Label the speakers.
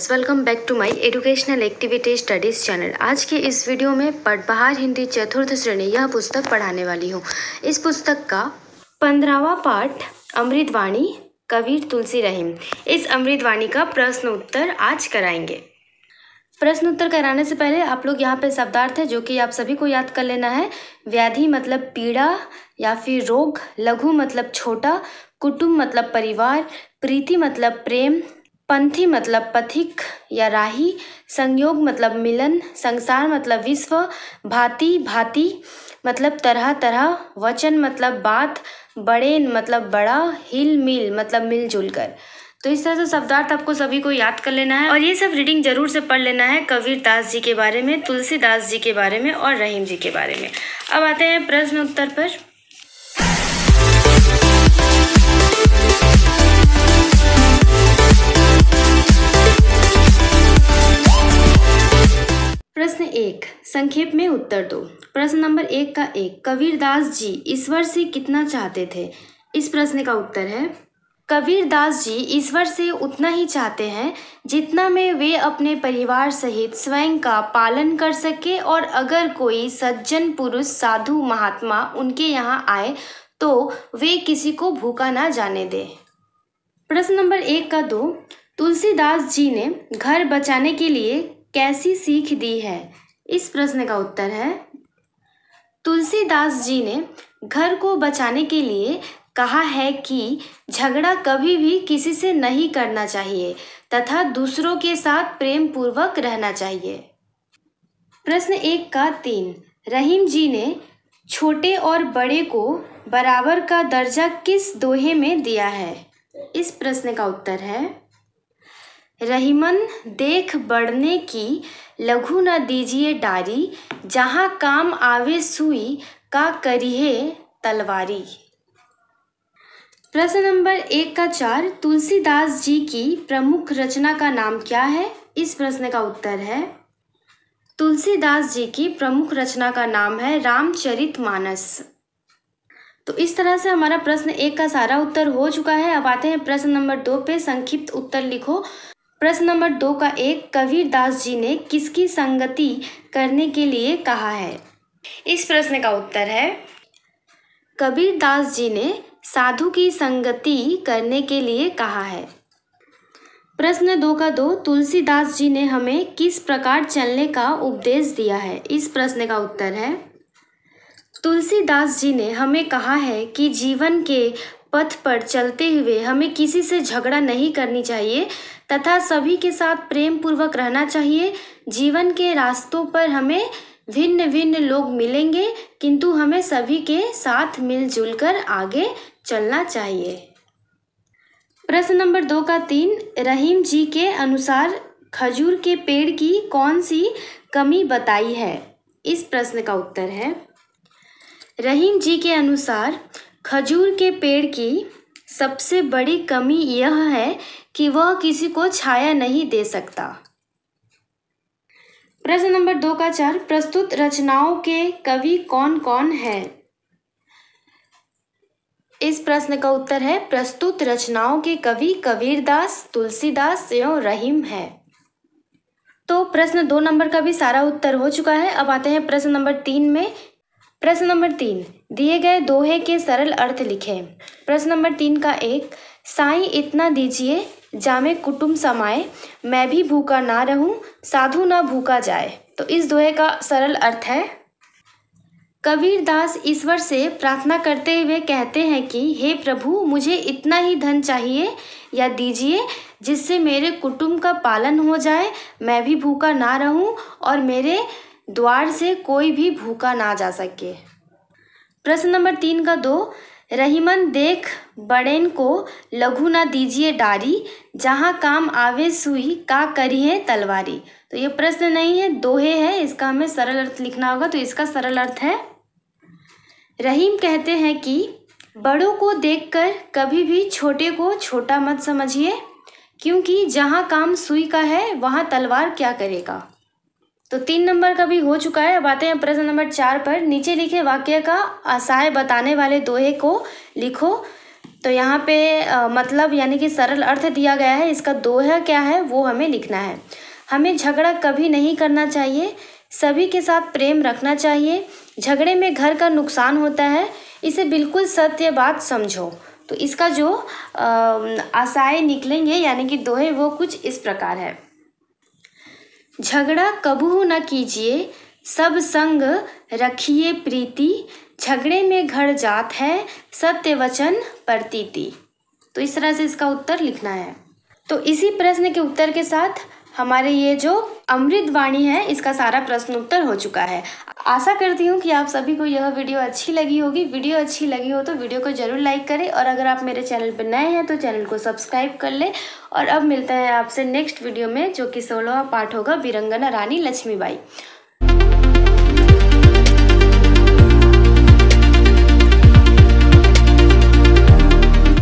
Speaker 1: students welcome back to my educational activity studies channel आज के इस वीडियो में पटबहार हिंदी चतुर्थ श्रेणी यह पुस्तक पढ़ाने वाली हूँ इस पुस्तक का पंद्रहवा पाठ अमृतवाणी कबीर तुलसी रहीम इस अमृतवाणी का प्रश्न उत्तर आज कराएंगे प्रश्न उत्तर कराने से पहले आप लोग यहाँ पे शब्दार्थ है जो कि आप सभी को याद कर लेना है व्याधि मतलब पीड़ा या फिर रोग लघु मतलब छोटा कुटुम्ब मतलब परिवार प्रीति मतलब प्रेम पंथी मतलब पथिक या राही संयोग मतलब मिलन संसार मतलब विश्व भांति भांति मतलब तरह तरह वचन मतलब बात बड़े मतलब बड़ा हिल मिल मतलब मिलजुल कर तो इस तरह से शब्दार्थ आपको सभी को याद कर लेना है और ये सब रीडिंग जरूर से पढ़ लेना है कबीर दास जी के बारे में तुलसीदास जी के बारे में और रहीम जी के बारे में अब आते हैं प्रश्न उत्तर पर संक्षेप में उत्तर दो प्रश्न नंबर एक का एक कबीरदास जी ईश्वर से कितना चाहते थे इस प्रश्न का उत्तर है कबीरदास जी ईश्वर से उतना ही चाहते हैं जितना में वे अपने परिवार सहित स्वयं का पालन कर सके और अगर कोई सज्जन पुरुष साधु महात्मा उनके यहाँ आए तो वे किसी को भूखा ना जाने दे प्रश्न नंबर एक का दो तुलसीदास जी ने घर बचाने के लिए कैसी सीख दी है इस प्रश्न का उत्तर है तुलसीदास जी ने घर को बचाने के लिए कहा है कि झगड़ा कभी भी किसी से नहीं करना चाहिए तथा दूसरों के साथ प्रेम पूर्वक रहना चाहिए प्रश्न एक का तीन रहीम जी ने छोटे और बड़े को बराबर का दर्जा किस दोहे में दिया है इस प्रश्न का उत्तर है रहीमन देख बढ़ने की लघु न दीजिए डारी जहाँ काम आवे सुई का करिए तलवारी प्रश्न नंबर एक का चार तुलसीदास जी की प्रमुख रचना का नाम क्या है इस प्रश्न का उत्तर है तुलसीदास जी की प्रमुख रचना का नाम है रामचरित मानस तो इस तरह से हमारा प्रश्न एक का सारा उत्तर हो चुका है अब आते हैं प्रश्न नंबर दो पे संक्षिप्त उत्तर लिखो प्रश्न नंबर दो का एक कबीर दास जी ने किसकी संगति करने के लिए कहा है इस प्रश्न का उत्तर है कबीर दास जी ने साधु की संगति करने के लिए कहा है प्रश्न दो का दो तुलसीदास जी ने हमें किस प्रकार चलने का उपदेश दिया है इस प्रश्न का उत्तर है तुलसीदास जी ने हमें कहा है कि जीवन के पथ पर चलते हुए हमें किसी से झगड़ा नहीं करनी चाहिए तथा सभी के साथ प्रेम पूर्वक रहना चाहिए जीवन के रास्तों पर हमें भिन्न भिन्न लोग मिलेंगे किंतु हमें सभी के साथ मिलजुल कर आगे चलना चाहिए प्रश्न नंबर दो का तीन रहीम जी के अनुसार खजूर के पेड़ की कौन सी कमी बताई है इस प्रश्न का उत्तर है रहीम जी के अनुसार खजूर के पेड़ की सबसे बड़ी कमी यह है कि वह किसी को छाया नहीं दे सकता प्रश्न नंबर दो का चार प्रस्तुत रचनाओं के कवि कौन कौन है इस प्रश्न का उत्तर है प्रस्तुत रचनाओं के कवि कबीरदास तुलसीदास एवं रहीम है तो प्रश्न दो नंबर का भी सारा उत्तर हो चुका है अब आते हैं प्रश्न नंबर तीन में प्रश्न नंबर तीन दिए गए दोहे के सरल अर्थ लिखें प्रश्न नंबर तीन का एक साई इतना दीजिए जामे कुटुम समाए मैं भी भूखा ना रहूं साधु ना भूखा जाए तो इस दोहे का सरल अर्थ है कबीर दास ईश्वर से प्रार्थना करते हुए कहते हैं कि हे प्रभु मुझे इतना ही धन चाहिए या दीजिए जिससे मेरे कुटुम्ब का पालन हो जाए मैं भी भूखा ना रहूं और मेरे द्वार से कोई भी भूखा ना जा सके प्रश्न नंबर तीन का दो रहीमन देख बड़ेन को लघु ना दीजिए डारी जहाँ काम आवे सुई का करिए तलवारी तो ये प्रश्न नहीं है दोहे है इसका हमें सरल अर्थ लिखना होगा तो इसका सरल अर्थ है रहीम कहते हैं कि बड़ों को देखकर कभी भी छोटे को छोटा मत समझिए क्योंकि जहाँ काम सुई का है वहाँ तलवार क्या करेगा तो तीन नंबर का भी हो चुका है अब आते हैं प्रश्न नंबर चार पर नीचे लिखे वाक्य का असहाय बताने वाले दोहे को लिखो तो यहाँ पे आ, मतलब यानी कि सरल अर्थ दिया गया है इसका दोहा क्या है वो हमें लिखना है हमें झगड़ा कभी नहीं करना चाहिए सभी के साथ प्रेम रखना चाहिए झगड़े में घर का नुकसान होता है इसे बिल्कुल सत्य बात समझो तो इसका जो आशाएँ निकलेंगे यानी कि दोहे वो कुछ इस प्रकार है झगड़ा कबू न कीजिए सब संग रखिए प्रीति झगड़े में घर जात है सत्य वचन प्रतीति तो इस तरह से इसका उत्तर लिखना है तो इसी प्रश्न के उत्तर के साथ हमारे ये जो अमृत वाणी है इसका सारा प्रश्न उत्तर हो चुका है आशा करती हूँ कि आप सभी को यह वीडियो अच्छी लगी होगी वीडियो अच्छी लगी हो तो वीडियो को ज़रूर लाइक करें और अगर आप मेरे चैनल पर नए हैं तो चैनल को सब्सक्राइब कर लें और अब मिलते हैं आपसे नेक्स्ट वीडियो में जो कि सोलहवा पाठ होगा बिरंगना रानी लक्ष्मीबाई